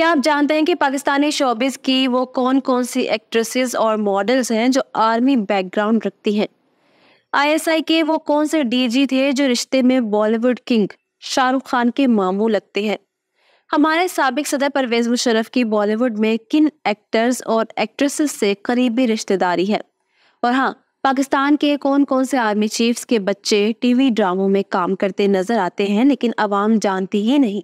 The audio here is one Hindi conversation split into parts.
क्या आप जानते हैं कि पाकिस्तानी शोबिस की वो कौन कौन सी एक्ट्रेसेस और मॉडल्स हैं जो आर्मी बैकग्राउंड रखती हैं आईएसआई के वो कौन से डीजी थे जो रिश्ते में बॉलीवुड किंग शाहरुख खान के मामू लगते हैं हमारे सबक सदर परवेज मुशरफ की बॉलीवुड में किन एक्टर्स और एक्ट्रेसेस से करीबी रिश्तेदारी है और हाँ पाकिस्तान के कौन कौन से आर्मी चीफ्स के बच्चे टीवी ड्रामों में काम करते नजर आते हैं लेकिन आवाम जानती ही नहीं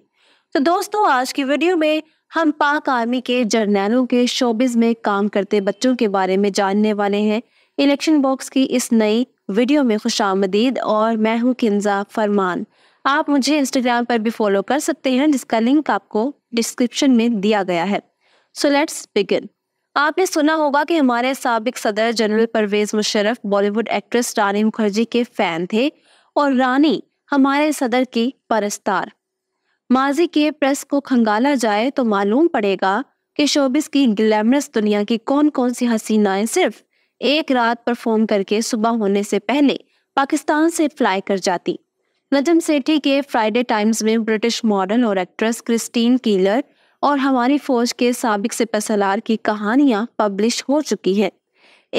तो दोस्तों आज की वीडियो में हम पाक आर्मी के जर्नैलों के शोबिज में काम करते बच्चों के बारे में जानने वाले हैं इलेक्शन बॉक्स की इस नई वीडियो में खुश और मैं हूँ किन्जा फरमान आप मुझे इंस्टाग्राम पर भी फॉलो कर सकते हैं जिसका लिंक आपको डिस्क्रिप्शन में दिया गया है सो लेट्स बिगिन आपने सुना होगा कि हमारे सबक सदर general Parvez Musharraf Bollywood actress Rani Mukherjee के फ़ैन थे और रानी हमारे सदर की परस्तार माजी के प्रेस को खंगाला जाए तो मालूम पड़ेगा कि शोबिस की ग्लैमरस दुनिया की कौन कौन सी हसीनाएं सिर्फ एक रात परफॉर्म करके सुबह होने से पहले पाकिस्तान से फ्लाई कर जाती नजम सेठी के फ्राइडे टाइम्स में ब्रिटिश मॉडल और एक्ट्रेस क्रिस्टीन कीलर और हमारी फौज के सबक पसलार की कहानियां पब्लिश हो चुकी हैं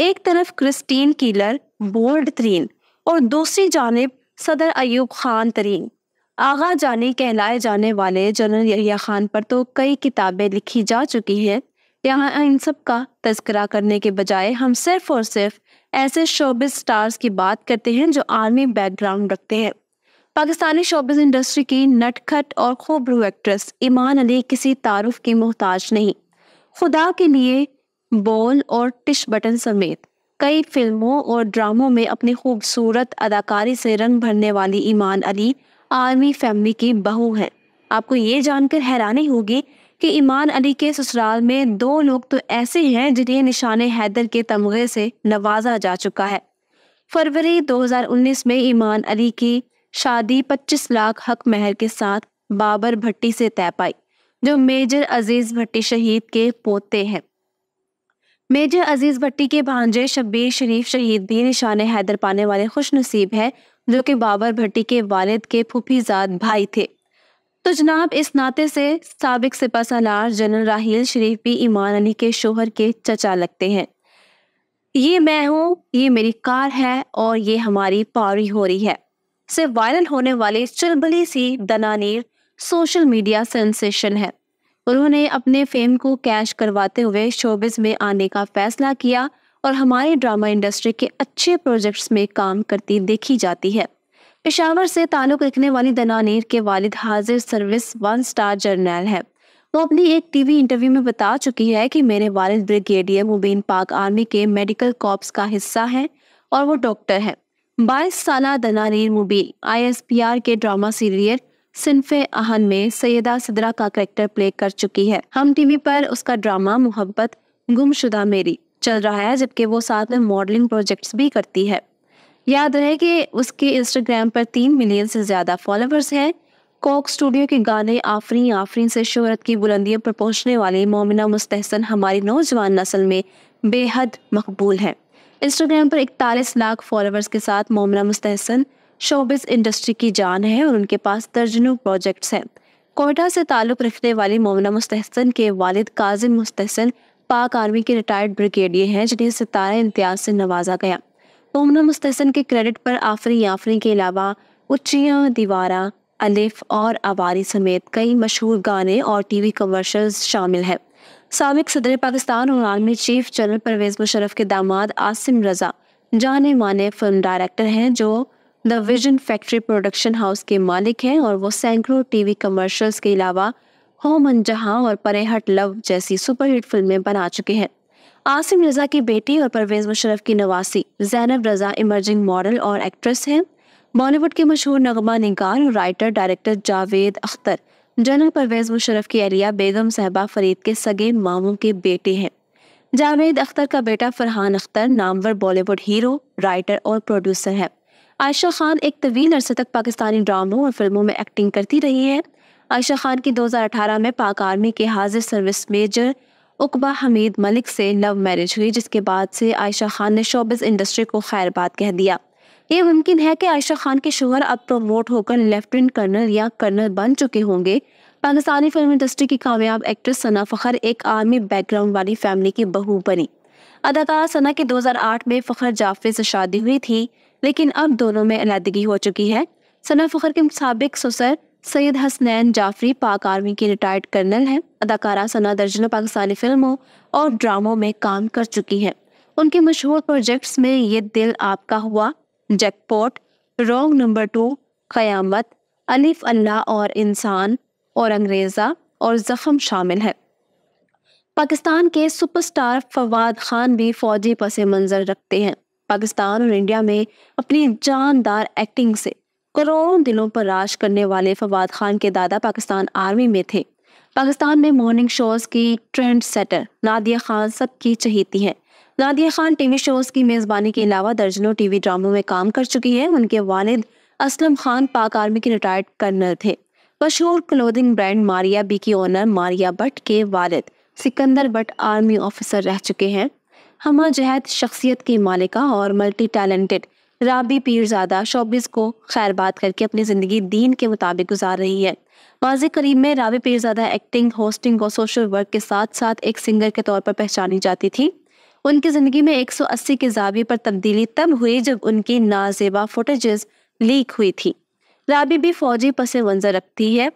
एक तरफ क्रिस्टीन कीलर बोल्ड तरीन और दूसरी जानब सदर अयूब खान तरीन आगा जानी कहलाए जाने वाले जनरल यहिया खान पर तो कई किताबें लिखी जा चुकी हैं यहाँ इन सब का तस्करा करने के बजाय हम सिर्फ और सिर्फ ऐसे शोबिस स्टार्स की बात करते हैं जो आर्मी बैकग्राउंड रखते हैं पाकिस्तानी शोबिस इंडस्ट्री की नटखट और खूबरू एक्ट्रेस ईमान अली किसी तारुफ की मोहताज नहीं खुदा के लिए बोल और टिश बटन समेत कई फिल्मों और ड्रामों में अपनी खूबसूरत अदाकारी से रंग भरने वाली ईमान अली आर्मी फैमिली की बहू हैं आपको ये जानकर हैरानी होगी कि ईमान अली के ससुराल में दो लोग तो ऐसे हैं जिन्हें निशान हैदर के तमगे से नवाजा जा चुका है फरवरी 2019 में ईमान अली की शादी 25 लाख हक महर के साथ बाबर भट्टी से तय पाई जो मेजर अजीज भट्टी शहीद के पोते हैं मेजर अजीज भट्टी के भांजे शब्बीर शरीफ शहीद भी निशान हैदर पाने वाले खुश नसीब हैं जो कि बाबर भट्टी के वालिद के फूफीजाद भाई थे तो जनाब इस नाते से सबक सिपा सलार जनरल राहील शरीफ भी ईमान अली के शोहर के चचा लगते हैं ये मैं हूँ ये मेरी कार है और ये हमारी पारी हो रही है से वायरल होने वाली चुलबली सी दनानीर सोशल मीडिया सेंसेशन है उन्होंने अपने फेम को कैश करवाते हुए शोबिस में आने का फैसला किया और हमारे ड्रामा इंडस्ट्री के अच्छे प्रोजेक्ट्स में काम करती देखी जाती है पेशावर से ताल्लुक़ रखने वाली दनानीर के वालिद हाजिर सर्विस वन स्टार जर्नल है वो अपनी एक टीवी इंटरव्यू में बता चुकी है कि मेरे वालिद ब्रिगेडियर मुबीन पाक आर्मी के मेडिकल कॉप्स का हिस्सा है और वो डॉक्टर है बाईस साल दनानीर मुबीन आईएसपीआर के ड्रामा सीरियल सिनफ आहन में सैदा सदरा का करेक्टर प्ले कर चुकी है हम टीवी पर उसका ड्रामा मोहब्बत गुमशुदा मेरी चल रहा है जबकि वो साथ में मॉडलिंग प्रोजेक्ट्स भी करती है याद रहे कि उसके इंस्टाग्राम पर तीन मिलियन से ज़्यादा फॉलोअर्स हैं कोक स्टूडियो के गाने आफरी आफरी से शोहरत की बुलंदियों पर पहुंचने वाली मोमिना मुस्तहसन हमारी नौजवान नस्ल में बेहद मकबूल हैं इंस्टाग्राम पर इकतालीस लाख फॉलोअर्स के साथ मोमिना मुस्तहसन शोबिस इंडस्ट्री की जान है और उनके पास दर्जनों प्रोजेक्ट्स हैं कोयटा से ताल्लुक़ रखने वाली मोमिना मुस्तहसन के वालिद काजिम मुस्तहसन पाक आर्मी के रिटायर्ड ब्रिगेडियर हैं जिन्हें सितारा इम्तियाज से नवाजा गया तोमना मुस्तसन के क्रेडिट पर आफरी आफरी के अलावा उच्चियाँ दीवारा अलिफ और आवारी समेत कई मशहूर गाने और टीवी कमर्शल्स शामिल हैं सबक सदर पाकिस्तान और army chief general Parvez Musharraf के दामाद आसिम रज़ा जाने माने फिल्म डायरेक्टर हैं जो the vision factory production house के मालिक हैं और वो सैकड़ों टीवी कमर्शल्स के अलावा होमन जहाँ और परेहट लव जैसी सुपरहिट फिल्में बना चुके हैं आसिम रजा की बेटी और परवेज मुशरफ की नवासी जैनब रजा इमर्जिंग मॉडल और एक्ट्रेस हैं बॉलीवुड के मशहूर नगमा निगार और writer director Javed Akhtar general Parvez Musharraf की एलिया बेगम साहबा फरीद के सगे मामू के बेटे हैं जावेद अख्तर का बेटा फरहान अख्तर नामवर बॉलीवुड हीरो राइटर और प्रोड्यूसर है आयशा खान एक तवील अरसे तक पाकिस्तानी ड्रामों और फिल्मों में एक्टिंग करती रही है आयशा खान की 2018 में पाक आर्मी के हाजिर सर्विस मेजर उकबा हमीद मलिक से लव मैरिज हुई जिसके बाद से आयशा खान ने शोबिस इंडस्ट्री को खैरबाद कह दिया ये मुमकिन है कि आयशा खान के शोहर अब प्रमोट होकर लेफ्टिनेंट कर्नल या कर्नल बन चुके होंगे पाकिस्तानी फिल्म इंडस्ट्री की कामयाब एक्ट्रेस सना फखर एक आर्मी बैकग्राउंड वाली फैमिली की बहू बनी अदाकारा सना की 2008 में फ़खर जाफरी से शादी हुई थी लेकिन अब दोनों में अलीदगी हो चुकी है सना फखर के मुताबिक ससुर सैयद हसनैन जाफरी पाक आर्मी के रिटायर्ड कर्नल हैं अदाकारा सना दर्जनों पाकिस्तानी फिल्मों और ड्रामों में काम कर चुकी हैं उनके मशहूर प्रोजेक्ट्स में ये दिल आपका हुआ जैकपॉट रॉन्ग नंबर टू क़यामत अलिफ अल्लाह और इंसान और अंग्रेज़ा और ज़ख़म शामिल है पाकिस्तान के सुपरस्टार फवाद खान भी फौजी पसे मंज़र रखते हैं पाकिस्तान और इंडिया में अपनी जानदार एक्टिंग से करोड़ों दिलों पर राज करने वाले फवाद खान के दादा पाकिस्तान आर्मी में थे पाकिस्तान में मॉर्निंग शोज की ट्रेंड सेटर नादिया खान सबकी चहेती हैं नादिया खान टीवी शोज की मेज़बानी के अलावा दर्जनों टीवी ड्रामों में काम कर चुकी हैं उनके वालिद असलम खान पाक आर्मी के रिटायर्ड कर्नल थे मशहूर क्लोथिंग ब्रांड मारिया बी की ओनर मारिया भट्ट के वालिद सिकंदर भट्ट आर्मी ऑफिसर रह चुके हैं हमा जहद शख्सियत की मालिका और multi talented Rabi Pirzada showbiz को बात करके अपनी ज़िंदगी दीन के मुताबिक गुजार रही है माजी करीब में राबी पीरजादा एक्टिंग होस्टिंग और सोशल वर्क के साथ साथ एक सिंगर के तौर पर पहचानी जाती थी उनकी ज़िंदगी में 180 के जाबे पर तब्दीली तब हुई जब उनकी नाजेबा फोटेजेस लीक हुई थी राबी भी फौजी पस मंजर रखती है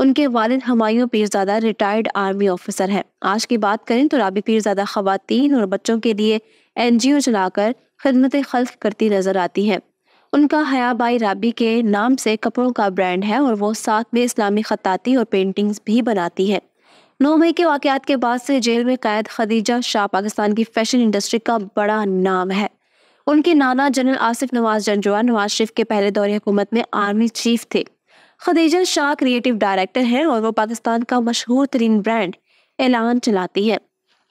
उनके वालिद Humayun Pirzada retired army officer हैं आज की बात करें तो राबी पीरजादा खातन और बच्चों के लिए एन जी ओ चलाकर खदमत खल्क करती नजर आती है उनका हयाबाई राबी के नाम से कपड़ों का ब्रांड है और वो साथ में इस्लामी खताती और पेंटिंग्स भी बनाती है नौ मई के वाक़ात के बाद से जेल में कैद खदीजा शाह पाकिस्तान की फैशन इंडस्ट्री का बड़ा नाम है उनके नाना जनरल आसिफ नवाज जंजुआ नवाज शरीफ के पहले दौरे हुकूमत में आर्मी चीफ थे खदीजा शाह क्रिएटिव डायरेक्टर हैं और वो पाकिस्तान का मशहूर तरीन ब्रांड एलान चलाती है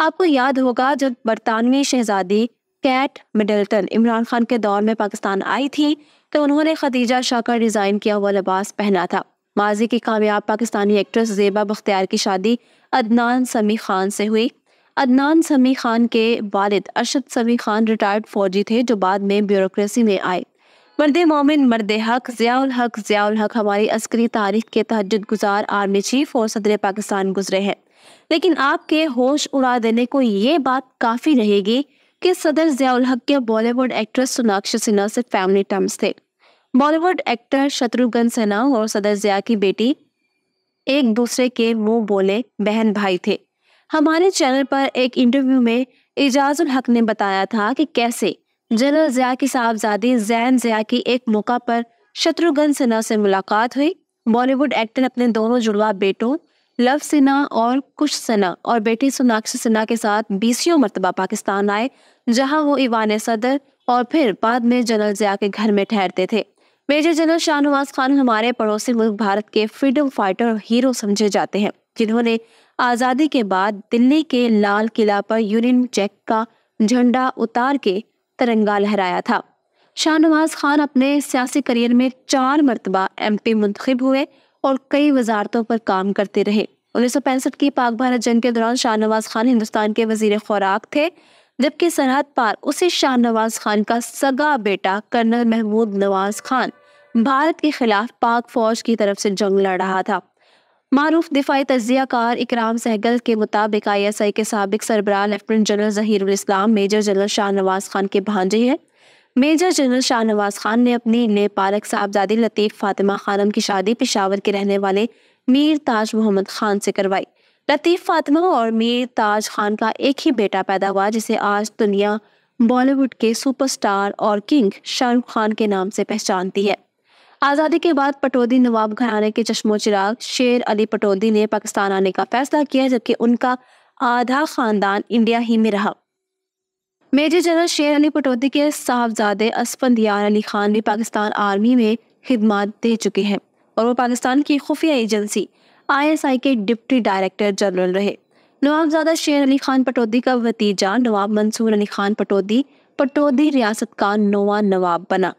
आपको याद होगा जब बरतानवी शहजादी कैट मिडल्टन इमरान खान के दौर में पाकिस्तान आई थी तो उन्होंने खदीजा शाह का डिज़ाइन किया हुआ लिबास पहना था माजी की कामयाब पाकिस्तानी एक्ट्रेस जेबा बख्तियार की शादी अदनान समी खान से हुई अदनान समी खान के वालिद अरशद समी खान रिटायर्ड फौजी थे जो बाद में ब्यूरोक्रेसी में आए मर्द मोमिन मर्द हक ज़ियाल हक ज़ियाल हक हमारी अस्करी तारीख के तहजद गुजार आर्मी चीफ और सदर पाकिस्तान गुजरे हैं लेकिन आपके होश उड़ा देने को ये बात काफ़ी रहेगी के सदर जयाउल हक के बॉलीवुड एक्ट्रेस सोनाक्षी सिन्हा से फैमिली टर्म्स थे बॉलीवुड एक्टर शत्रुघ्न सिन्हा और सदर जया की बेटी एक दूसरे के वो बोले बहन भाई थे हमारे चैनल पर एक इंटरव्यू में एजाजुल हक ने बताया था कि कैसे जनरल जया की साहबजादी जैन जया की एक मौका पर शत्रुघ्न सिन्हा से मुलाकात हुई बॉलीवुड एक्टर अपने दोनों जुड़वा बेटों लव सिन्हा और कुश सिन्हा और बेटी सोनाक्षी सिन्हा के साथ बीसियों मरतबा पाकिस्तान आए जहां वो इवान सदर और फिर बाद में जनरल जिया के घर में ठहरते थे मेजर जनरल शाहनवाज खान हमारे पड़ोसी मुल्क भारत के फ्रीडम फाइटर और हीरो समझे जाते हैं जिन्होंने आज़ादी के बाद दिल्ली के लाल किला पर यूनियन जैक का झंडा उतार के तिरंगा लहराया था शाहनवाज खान अपने सियासी करियर में चार मरतबा एम पी मुंतखब हुए और कई वजारतों पर काम करते रहे उन्नीस सौ पैंसठ की पाक भारत जंग के दौरान शाहनवाज खान हिंदुस्तान के वजीर खुराक थे जबकि सरहद पार उसी शाहनवाज खान का सगा बेटा कर्नल महमूद नवाज खान भारत के खिलाफ पाक फौज की तरफ से जंग लड़ रहा था मारूफ दिफाई तजिया कार इकराम सहगल के मुताबिक आई एस आई के सबक सरबराह lieutenant general Zaheerul Islam major general Shahnawaz Khan के भांजे हैं मेजर जनरल शाहनवाज खान ने अपनी नेपालक साहबजादी लतीफ़ फातिमा खानम की शादी पिशावर के रहने वाले मीर ताज मोहम्मद खान से करवाई लतीफ़ फातिमा और मीर ताज खान का एक ही बेटा पैदा हुआ जिसे आज दुनिया बॉलीवुड के सुपरस्टार और किंग शाहरुख खान के नाम से पहचानती है आज़ादी के बाद पटौदी नवाब घराने के चश्मो चिराग शेर अली पटौदी ने पाकिस्तान आने का फैसला किया जबकि उनका आधा खानदान इंडिया ही में रहा मेजर जनरल शेर अली पटौदी के साहबजादे असफंद यार अली खान भी पाकिस्तान आर्मी में खिदमत दे चुके हैं और वो पाकिस्तान की खुफिया एजेंसी आईएसआई के डिप्टी डायरेक्टर जनरल रहे नवाबजादा शेर अली खान पटौदी का भतीजा नवाब मंसूर अली खान पटौदी पटौदी रियासत का नवा नवाब बना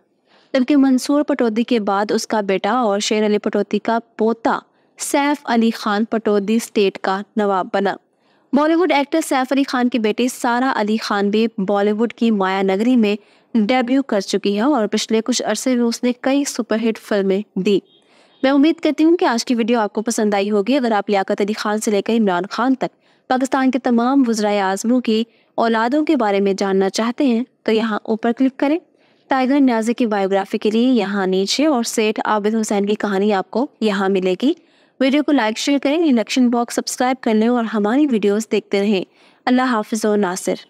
जबकि मंसूर पटौदी के बाद उसका बेटा और शेर अली पटौदी का पोता सैफ अली खान पटौदी स्टेट का नवाब बना बॉलीवुड एक्टर सैफ अली खान के बेटे सारा अली खान भी बॉलीवुड की माया नगरी में डेब्यू कर चुकी है और पिछले कुछ अरसे में उसने कई सुपरहिट फिल्में दी मैं उम्मीद करती हूँ कि आज की वीडियो आपको पसंद आई होगी अगर आप लियाकत अली खान से लेकर इमरान खान तक पाकिस्तान के तमाम वज्राय आजमों की औलादों के बारे में जानना चाहते हैं तो यहाँ ऊपर क्लिक करें टाइगर न्याजी की बायोग्राफी के लिए यहाँ नीचे और सेठ आबिद हुसैन की कहानी आपको यहाँ मिलेगी वीडियो को लाइक शेयर करें इलेक्शन बॉक्स सब्सक्राइब कर लें और हमारी वीडियोस देखते रहें अल्लाह हाफिज़ और नासिर